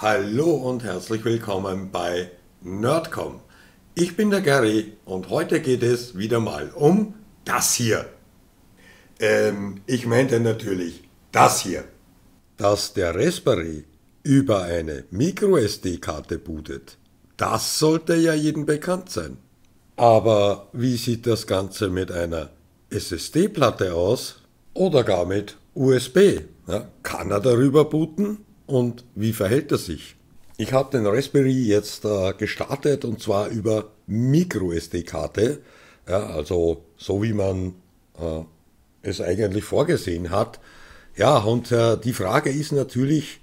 Hallo und herzlich willkommen bei Nerdcom. Ich bin der Gary und heute geht es wieder mal um das hier. Ähm, ich meinte natürlich das hier. Dass der Raspberry über eine MicroSD-Karte bootet, das sollte ja jedem bekannt sein. Aber wie sieht das Ganze mit einer SSD-Platte aus oder gar mit USB? Ja, kann er darüber booten? und wie verhält er sich? Ich habe den Raspberry jetzt äh, gestartet und zwar über MicroSD-Karte, ja, also so wie man äh, es eigentlich vorgesehen hat. Ja, und äh, die Frage ist natürlich,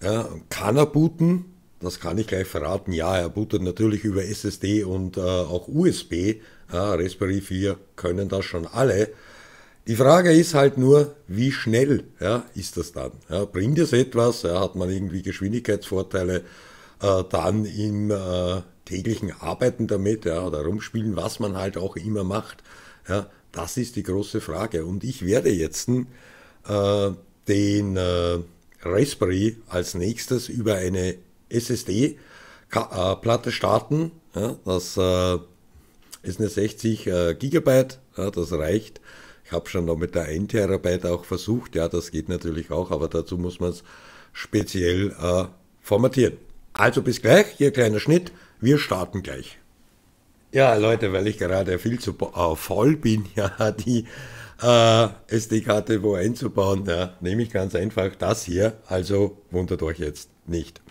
ja, kann er booten? Das kann ich gleich verraten. Ja, er bootet natürlich über SSD und äh, auch USB. Ja, Raspberry 4 können das schon alle. Die Frage ist halt nur, wie schnell ja, ist das dann? Ja, bringt es etwas? Ja, hat man irgendwie Geschwindigkeitsvorteile äh, dann im äh, täglichen Arbeiten damit ja, oder rumspielen, was man halt auch immer macht? Ja, das ist die große Frage. Und ich werde jetzt äh, den äh, Raspberry als nächstes über eine SSD-Platte äh, starten. Ja, das äh, ist eine 60 Gigabyte, ja, das reicht ich habe schon noch mit der Eintierarbeit auch versucht, ja, das geht natürlich auch, aber dazu muss man es speziell äh, formatieren. Also bis gleich, hier kleiner Schnitt, wir starten gleich. Ja, Leute, weil ich gerade viel zu äh, faul bin, ja, die äh, SD-Karte wo einzubauen, ja, nehme ich ganz einfach das hier, also wundert euch jetzt nicht.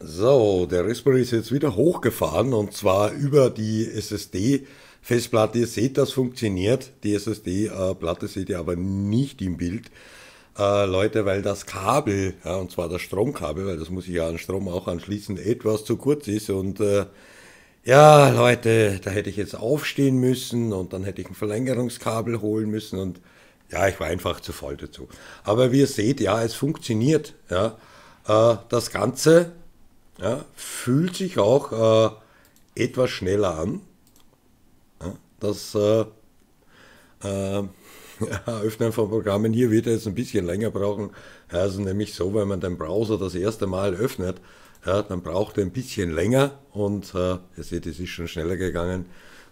So, der Raspberry ist jetzt wieder hochgefahren und zwar über die SSD Festplatte. Ihr seht, das funktioniert. Die SSD-Platte äh, seht ihr aber nicht im Bild. Äh, Leute, weil das Kabel, ja, und zwar das Stromkabel, weil das muss ich ja an Strom auch anschließen, etwas zu kurz ist. Und äh, ja, Leute, da hätte ich jetzt aufstehen müssen und dann hätte ich ein Verlängerungskabel holen müssen und ja, ich war einfach zu voll dazu. Aber wie ihr seht, ja, es funktioniert. Ja. Äh, das Ganze ja, fühlt sich auch äh, etwas schneller an das äh, äh, Öffnen von Programmen hier wird jetzt ein bisschen länger brauchen. Also nämlich so, wenn man den Browser das erste Mal öffnet, ja, dann braucht er ein bisschen länger und äh, ihr seht, es ist schon schneller gegangen.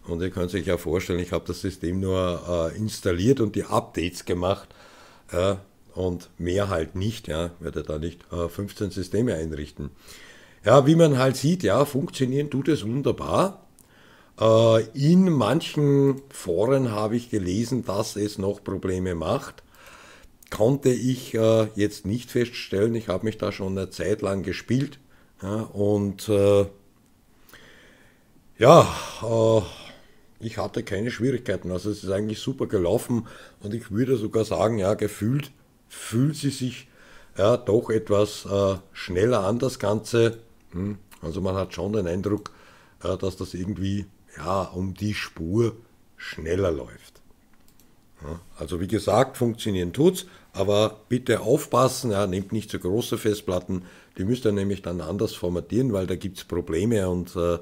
Und ihr könnt euch ja vorstellen, ich habe das System nur äh, installiert und die Updates gemacht äh, und mehr halt nicht. Ja, werde da nicht äh, 15 Systeme einrichten. Ja, wie man halt sieht, ja, funktionieren tut es wunderbar. Äh, in manchen Foren habe ich gelesen, dass es noch Probleme macht. Konnte ich äh, jetzt nicht feststellen. Ich habe mich da schon eine Zeit lang gespielt. und äh, ja, ich hatte keine Schwierigkeiten. Also es ist eigentlich super gelaufen. Und ich würde sogar sagen, ja, gefühlt fühlt sie sich ja, doch etwas schneller an, das Ganze. Hm, also man hat schon den Eindruck, dass das irgendwie ja, um die Spur schneller läuft. Ja, also wie gesagt, funktionieren tut's, aber bitte aufpassen, ja, nehmt nicht zu große Festplatten, die müsst ihr nämlich dann anders formatieren, weil da gibt es Probleme und äh,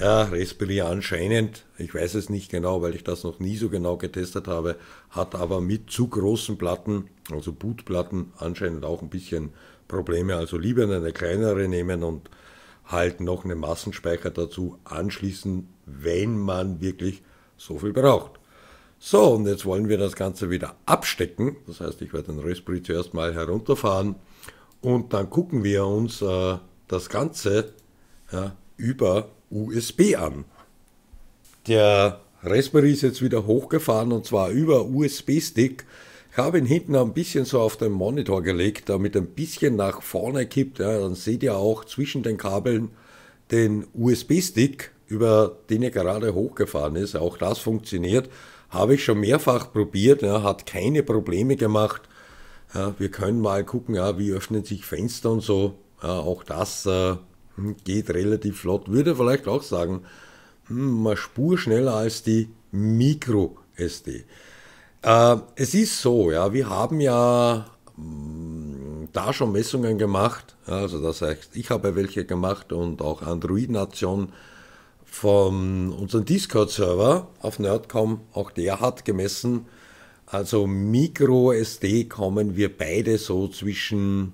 ja, Raspberry anscheinend, ich weiß es nicht genau, weil ich das noch nie so genau getestet habe, hat aber mit zu großen Platten, also Bootplatten, anscheinend auch ein bisschen Probleme. Also lieber eine kleinere nehmen und halt noch einen Massenspeicher dazu anschließen, wenn man wirklich so viel braucht. So, und jetzt wollen wir das Ganze wieder abstecken. Das heißt, ich werde den Raspberry zuerst mal herunterfahren und dann gucken wir uns äh, das Ganze ja, über USB an. Der Raspberry ist jetzt wieder hochgefahren und zwar über USB-Stick. Ich habe ihn hinten ein bisschen so auf den Monitor gelegt, damit ein bisschen nach vorne kippt. Ja, dann seht ihr auch zwischen den Kabeln den USB-Stick, über den er gerade hochgefahren ist. Auch das funktioniert. Habe ich schon mehrfach probiert, ja, hat keine Probleme gemacht. Ja, wir können mal gucken, ja, wie öffnen sich Fenster und so. Ja, auch das äh, hm, geht relativ flott. Würde vielleicht auch sagen, hm, mal schneller als die Micro SD. Äh, es ist so, ja, wir haben ja mh, mm, da schon Messungen gemacht. Also das heißt, ich habe welche gemacht und auch Android-Nation von unserem Discord-Server auf Nerdcom, auch der hat gemessen. Also MicroSD kommen wir beide so zwischen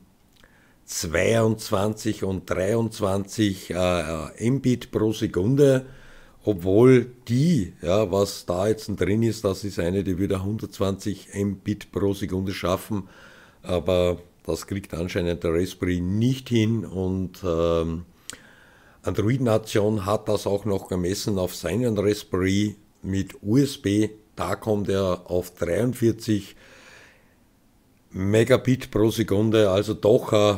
22 und 23 äh, Mbit pro Sekunde obwohl die, ja, was da jetzt drin ist, das ist eine, die würde 120 Mbit pro Sekunde schaffen, aber das kriegt anscheinend der Raspberry nicht hin und ähm, Android-Nation hat das auch noch gemessen auf seinen Raspberry mit USB. Da kommt er auf 43 Megabit pro Sekunde, also doch, äh,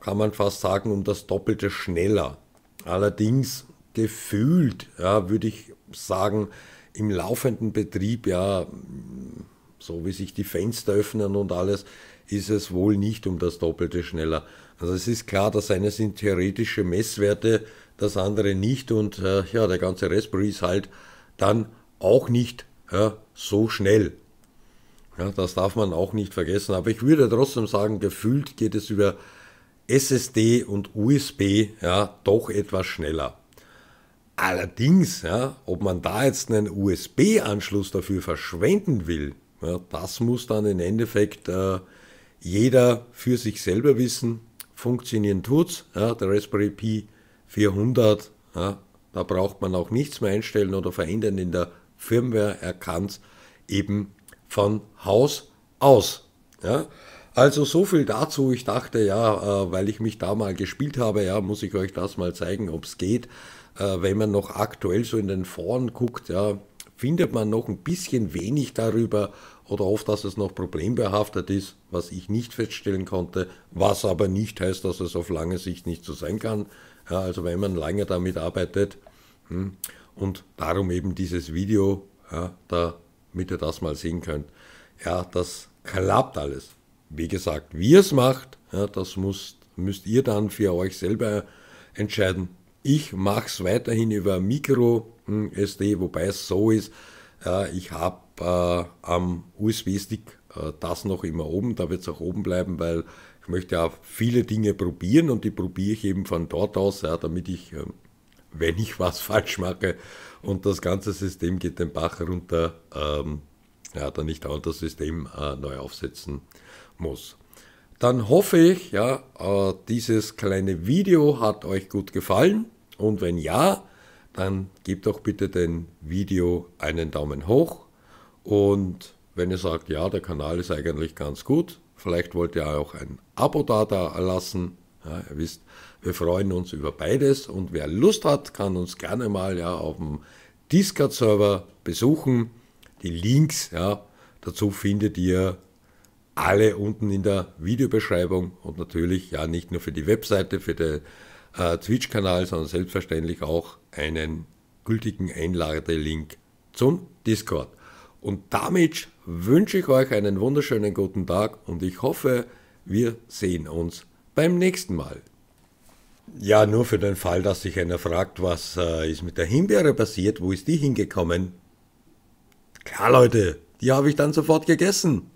kann man fast sagen, um das Doppelte schneller. Allerdings gefühlt, ja, würde ich sagen, im laufenden Betrieb, ja, so wie sich die Fenster öffnen und alles, ist es wohl nicht um das Doppelte schneller. Also es ist klar, das eine sind theoretische Messwerte, das andere nicht und äh, ja, der ganze Raspberry ist halt dann auch nicht ja, so schnell. Ja, das darf man auch nicht vergessen. Aber ich würde trotzdem sagen, gefühlt geht es über SSD und USB ja doch etwas schneller. Allerdings, ja, ob man da jetzt einen USB-Anschluss dafür verschwenden will, ja, das muss dann im Endeffekt äh, jeder für sich selber wissen. Funktionieren tut's. Ja, der Raspberry Pi 400, ja, da braucht man auch nichts mehr einstellen oder verändern in der Firmware. Er kann's eben von Haus aus. Ja. Also so viel dazu. Ich dachte ja, äh, weil ich mich da mal gespielt habe, ja, muss ich euch das mal zeigen, ob es geht. Äh, wenn man noch aktuell so in den Foren guckt, ja, findet man noch ein bisschen wenig darüber oder oft, dass es noch problembehaftet ist, was ich nicht feststellen konnte, was aber nicht heißt, dass es auf lange Sicht nicht so sein kann. Ja, also wenn man lange damit arbeitet hm, und darum eben dieses Video, ja, damit ihr das mal sehen könnt. Ja, das klappt alles. Wie gesagt, wie ihr es macht, ja, das müsst, müsst ihr dann für euch selber entscheiden. Ich mache es weiterhin über Micro-SD, hm, wobei es so ist, äh, ich habe äh, am USB-Stick äh, das noch immer oben, da wird es auch oben bleiben, weil ich möchte ja viele Dinge probieren und die probiere ich eben von dort aus, damit ich, wenn ich was falsch mache und das ganze System geht den Bach runter, ähm, ja, dann nicht dauernd das System neu aufsetzen muss. Dann hoffe ich, ja, äh, dieses kleine Video hat euch gut gefallen und wenn ja, dann gebt doch bitte dem Video einen Daumen hoch und wenn ihr sagt, ja, der Kanal ist eigentlich ganz gut, vielleicht wollt ihr auch ein Abo da, da lassen. Ja, ihr wisst, wir freuen uns über beides und wer Lust hat, kann uns gerne mal ja, auf dem Discord-Server besuchen. Die Links ja, dazu findet ihr alle unten in der Videobeschreibung und natürlich ja nicht nur für die Webseite, für den äh, Twitch-Kanal, sondern selbstverständlich auch einen gültigen Einladelink zum Discord. Und damit wünsche ich euch einen wunderschönen guten Tag und ich hoffe, wir sehen uns beim nächsten Mal. Ja, nur für den Fall, dass sich einer fragt, was äh, ist mit der Himbeere passiert, wo ist die hingekommen? Klar, Leute, die habe ich dann sofort gegessen.